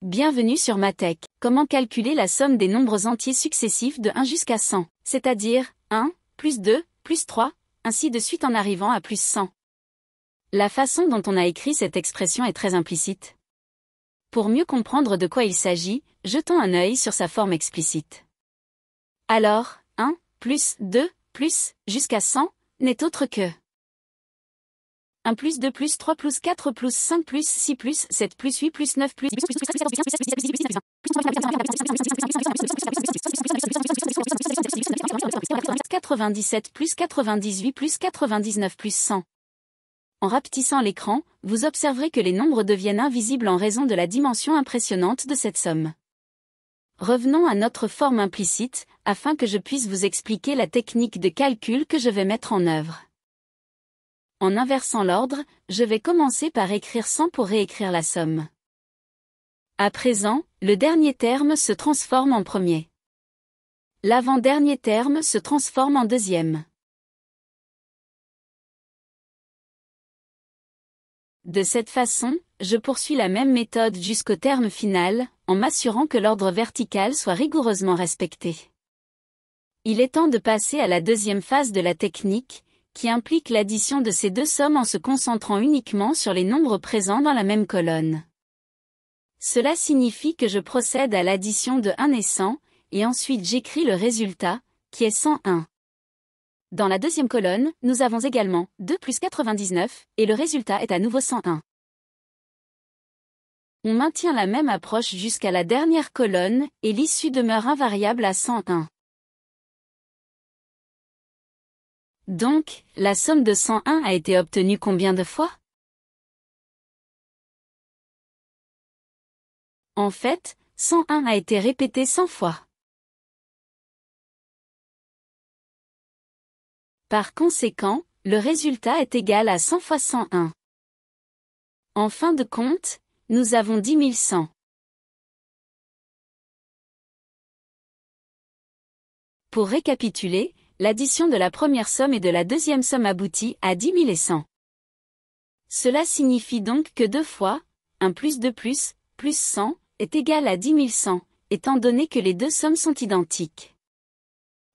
Bienvenue sur MaTech. Comment calculer la somme des nombres entiers successifs de 1 jusqu'à 100, c'est-à-dire 1, plus 2, plus 3, ainsi de suite en arrivant à plus 100. La façon dont on a écrit cette expression est très implicite. Pour mieux comprendre de quoi il s'agit, jetons un œil sur sa forme explicite. Alors, 1, plus 2, plus, jusqu'à 100, n'est autre que 1 plus 2 plus 3 plus 4 plus 5 plus 6 plus 7 plus 8 plus 9 plus 10 plus 11 plus 12 plus 13 plus 14 plus 15 plus 16 plus 17 plus 18 plus 19 plus 20 plus 21 plus 22 plus 23 plus 24 plus 25 plus 26 plus 27 plus 28 plus 29 plus 30 plus 31 plus 32 plus 33 plus 34 plus 35 plus 36 plus 37 plus 38 plus 99 plus 100 En rapetissant l'écran, vous observerez que les nombres deviennent invisibles en raison de la dimension impressionnante de cette somme. Revenons à notre forme implicite, afin que je puisse vous expliquer la technique de calcul que je vais mettre en œuvre en inversant l'ordre, je vais commencer par écrire 100 pour réécrire la somme. À présent, le dernier terme se transforme en premier. L'avant-dernier terme se transforme en deuxième. De cette façon, je poursuis la même méthode jusqu'au terme final, en m'assurant que l'ordre vertical soit rigoureusement respecté. Il est temps de passer à la deuxième phase de la technique, qui implique l'addition de ces deux sommes en se concentrant uniquement sur les nombres présents dans la même colonne. Cela signifie que je procède à l'addition de 1 et 100, et ensuite j'écris le résultat, qui est 101. Dans la deuxième colonne, nous avons également 2 plus 99, et le résultat est à nouveau 101. On maintient la même approche jusqu'à la dernière colonne, et l'issue demeure invariable à 101. Donc, la somme de 101 a été obtenue combien de fois En fait, 101 a été répété 100 fois. Par conséquent, le résultat est égal à 100 fois 101. En fin de compte, nous avons 10 100. Pour récapituler, l'addition de la première somme et de la deuxième somme aboutit à 10 100. Cela signifie donc que deux fois, 1 plus 2 plus, plus 100, est égal à 10 100, étant donné que les deux sommes sont identiques.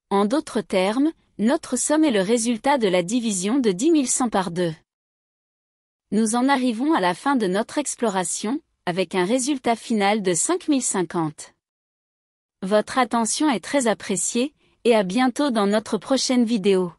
En d'autres termes, notre somme est le résultat de la division de 10.100 par 2. Nous en arrivons à la fin de notre exploration, avec un résultat final de 5050. Votre attention est très appréciée, et à bientôt dans notre prochaine vidéo.